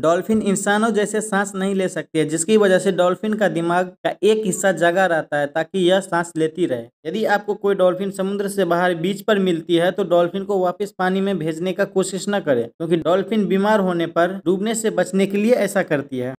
dolphin इंसानों जैसे सांस नहीं ले सकती है जिसकी वजह से डॉल्फिन का दिमाग का एक हिस्सा जगा रहता है ताकि यह सांस लेती रहे यदि आपको कोई डॉल्फिन समुद्र से बाहर बीच पर मिलती है तो डॉल्फिन को वापस पानी में भेजने का कोशिश न करें क्योंकि डॉल्फिन बीमार होने पर डूबने से बचने के लिए ऐसा करती है